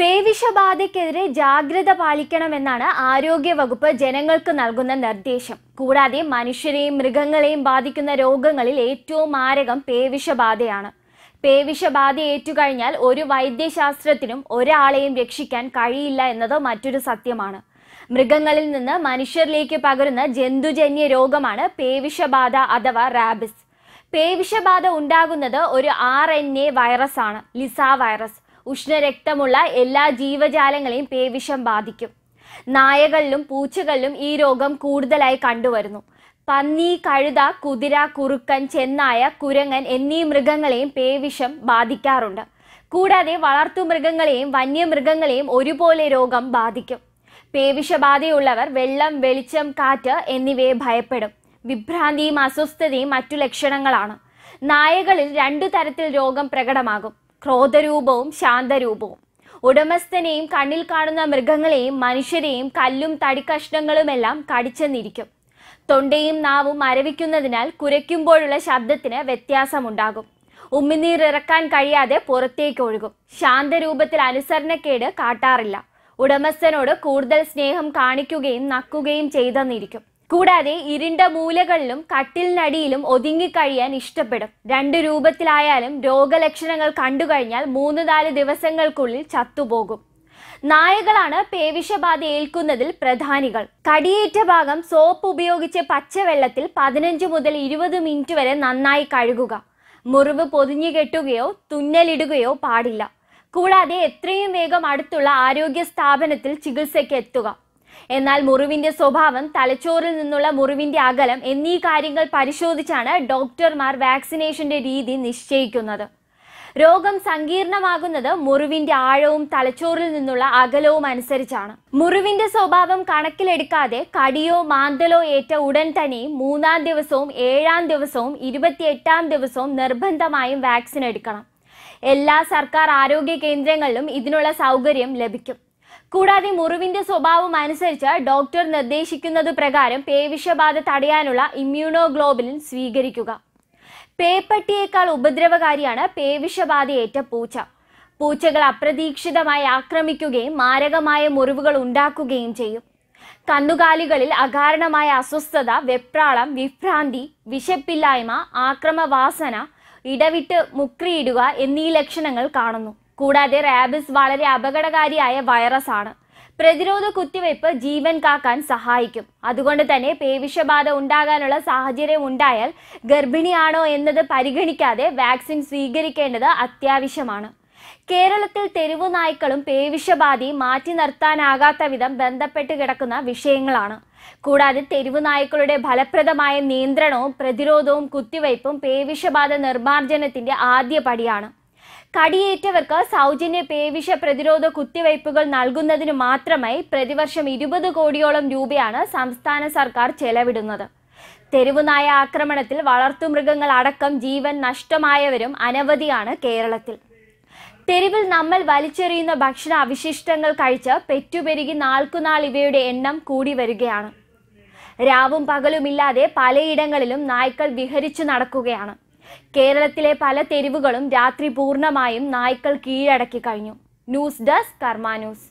പേവിഷബാധയ്ക്കെതിരെ ജാഗ്രത പാലിക്കണമെന്നാണ് ആരോഗ്യവകുപ്പ് ജനങ്ങൾക്ക് നൽകുന്ന നിർദ്ദേശം കൂടാതെ മനുഷ്യരെയും മൃഗങ്ങളെയും ബാധിക്കുന്ന രോഗങ്ങളിൽ ഏറ്റവും മാരകം പേവിഷബാധയാണ് പേവിഷബാധ ഏറ്റുകഴിഞ്ഞാൽ ഒരു വൈദ്യശാസ്ത്രത്തിനും ഒരാളെയും രക്ഷിക്കാൻ കഴിയില്ല എന്നത് മറ്റൊരു സത്യമാണ് മൃഗങ്ങളിൽ നിന്ന് മനുഷ്യരിലേക്ക് പകരുന്ന ജന്തുജന്യ രോഗമാണ് പേവിഷബാധ അഥവാ റാബിസ് പേവിഷബാധ ഉണ്ടാകുന്നത് ഒരു ആർ എൻ എ വൈറസാണ് ലിസ വൈറസ് ഉഷ്ണരക്തമുള്ള എല്ലാ ജീവജാലങ്ങളെയും പേവിഷം ബാധിക്കും നായകളിലും പൂച്ചകളിലും ഈ രോഗം കൂടുതലായി കണ്ടുവരുന്നു പന്നി കഴുത കുതിര കുറുക്കൻ ചെന്നായ കുരങ്ങൻ എന്നീ മൃഗങ്ങളെയും പേവിഷം ബാധിക്കാറുണ്ട് കൂടാതെ വളർത്തുമൃഗങ്ങളെയും വന്യമൃഗങ്ങളെയും ഒരുപോലെ രോഗം ബാധിക്കും പേവിഷബാധയുള്ളവർ വെള്ളം വെളിച്ചം കാറ്റ് എന്നിവയെ ഭയപ്പെടും വിഭ്രാന്തിയും അസ്വസ്ഥതയും മറ്റു ലക്ഷണങ്ങളാണ് നായകളിൽ രണ്ടു തരത്തിൽ രോഗം പ്രകടമാകും ക്രോധരൂപവും ശാന്തരൂപവും ഉടമസ്ഥനെയും കണ്ണിൽ കാണുന്ന മൃഗങ്ങളെയും മനുഷ്യരെയും കല്ലും തടിക്കഷ്ണങ്ങളുമെല്ലാം കടിച്ചെന്നിരിക്കും തൊണ്ടയും നാവും മരവിക്കുന്നതിനാൽ കുരയ്ക്കുമ്പോഴുള്ള ശബ്ദത്തിന് വ്യത്യാസമുണ്ടാകും ഇറക്കാൻ കഴിയാതെ പുറത്തേക്ക് ഒഴുകും ശാന്തരൂപത്തിൽ അനുസരണക്കേട് കാട്ടാറില്ല ഉടമസ്ഥനോട് കൂടുതൽ സ്നേഹം കാണിക്കുകയും നക്കുകയും ചെയ്തെന്നിരിക്കും കൂടാതെ ഇരുണ്ട മൂലകളിലും കട്ടിലിനടിയിലും ഒതുങ്ങിക്കഴിയാൻ ഇഷ്ടപ്പെടും രണ്ട് രൂപത്തിലായാലും രോഗലക്ഷണങ്ങൾ കണ്ടുകഴിഞ്ഞാൽ മൂന്ന് നാല് ദിവസങ്ങൾക്കുള്ളിൽ ചത്തുപോകും നായകളാണ് പേവിഷബാധ ഏൽക്കുന്നതിൽ പ്രധാനികൾ കടിയേറ്റ ഭാഗം സോപ്പ് ഉപയോഗിച്ച് പച്ചവെള്ളത്തിൽ പതിനഞ്ച് മുതൽ ഇരുപത് മിനിറ്റ് വരെ നന്നായി കഴുകുക മുറിവ് പൊതിഞ്ഞു കെട്ടുകയോ തുന്നലിടുകയോ പാടില്ല കൂടാതെ എത്രയും വേഗം അടുത്തുള്ള ആരോഗ്യ സ്ഥാപനത്തിൽ ചികിത്സയ്ക്ക് എത്തുക എന്നാൽ മുറിവിന്റെ സ്വഭാവം തലച്ചോറിൽ നിന്നുള്ള മുറിവിന്റെ അകലം എന്നീ കാര്യങ്ങൾ പരിശോധിച്ചാണ് ഡോക്ടർമാർ വാക്സിനേഷന്റെ രീതി നിശ്ചയിക്കുന്നത് രോഗം സങ്കീർണമാകുന്നത് മുറിവിന്റെ ആഴവും തലച്ചോറിൽ നിന്നുള്ള അകലവും അനുസരിച്ചാണ് മുറിവിന്റെ സ്വഭാവം കണക്കിലെടുക്കാതെ കടിയോ മാന്തലോ ഏറ്റ ഉടൻ തന്നെ മൂന്നാം ദിവസവും ഏഴാം ദിവസവും ഇരുപത്തിയെട്ടാം ദിവസവും നിർബന്ധമായും വാക്സിൻ എടുക്കണം എല്ലാ സർക്കാർ ആരോഗ്യ കേന്ദ്രങ്ങളിലും ഇതിനുള്ള സൗകര്യം ലഭിക്കും കൂടാതെ മുറിവിന്റെ സ്വഭാവം അനുസരിച്ച് ഡോക്ടർ നിർദ്ദേശിക്കുന്നത് പ്രകാരം പേവിഷബാധ തടയാനുള്ള ഇമ്മ്യൂണോഗ്ലോബിലിൻ സ്വീകരിക്കുക പേപ്പട്ടിയേക്കാൾ ഉപദ്രവകാരിയാണ് പേവിഷബാധയേറ്റ പൂച്ച പൂച്ചകൾ അപ്രതീക്ഷിതമായി ആക്രമിക്കുകയും മാരകമായ മുറിവുകൾ ഉണ്ടാക്കുകയും ചെയ്യും കന്നുകാലികളിൽ അകാരണമായ അസ്വസ്ഥത വെപ്രാളം വിഭ്രാന്തി വിശപ്പില്ലായ്മ ആക്രമവാസന ഇടവിട്ട് മുക്രിയിടുക എന്നീ ലക്ഷണങ്ങൾ കാണുന്നു കൂടാതെ റാബിസ് വളരെ അപകടകാരിയായ വൈറസ് ആണ് പ്രതിരോധ കുത്തിവയ്പ് ജീവൻ കാക്കാൻ സഹായിക്കും അതുകൊണ്ട് തന്നെ പേവിഷബാധ ഉണ്ടാകാനുള്ള സാഹചര്യം ഉണ്ടായാൽ ഗർഭിണിയാണോ എന്നത് പരിഗണിക്കാതെ വാക്സിൻ സ്വീകരിക്കേണ്ടത് അത്യാവശ്യമാണ് കേരളത്തിൽ തെരുവു നായ്ക്കളും പേവിഷബാധയും മാറ്റി നിർത്താനാകാത്ത വിധം ബന്ധപ്പെട്ട് കിടക്കുന്ന വിഷയങ്ങളാണ് കൂടാതെ തെരുവു നായ്ക്കളുടെ ഫലപ്രദമായ നിയന്ത്രണവും പ്രതിരോധവും കുത്തിവയ്പും പേവിഷബാധ നിർമ്മാർജ്ജനത്തിന്റെ ആദ്യ പടിയാണ് കടിയേറ്റവർക്ക് സൗജന്യ പേവിഷ പ്രതിരോധ കുത്തിവയ്പ്പുകൾ നൽകുന്നതിനു മാത്രമായി പ്രതിവർഷം ഇരുപത് കോടിയോളം രൂപയാണ് സംസ്ഥാന സർക്കാർ ചെലവിടുന്നത് തെരുവുനായ ആക്രമണത്തിൽ വളർത്തുമൃഗങ്ങൾ അടക്കം ജീവൻ നഷ്ടമായവരും അനവധിയാണ് കേരളത്തിൽ തെരുവിൽ നമ്മൾ വലിച്ചെറിയുന്ന ഭക്ഷണ അവശിഷ്ടങ്ങൾ കഴിച്ച് പെറ്റുപെരുകി നാൾക്കുനാൾ ഇവയുടെ എണ്ണം കൂടി വരികയാണ് രാവും പകലുമില്ലാതെ പലയിടങ്ങളിലും നായ്ക്കൾ വിഹരിച്ചു നടക്കുകയാണ് കേരളത്തിലെ പല തെരുവുകളും രാത്രി പൂർണ്ണമായും നായ്ക്കൾ കീഴടക്കി കഴിഞ്ഞു ന്യൂസ് ഡെസ്ക് കർമാന്യൂസ്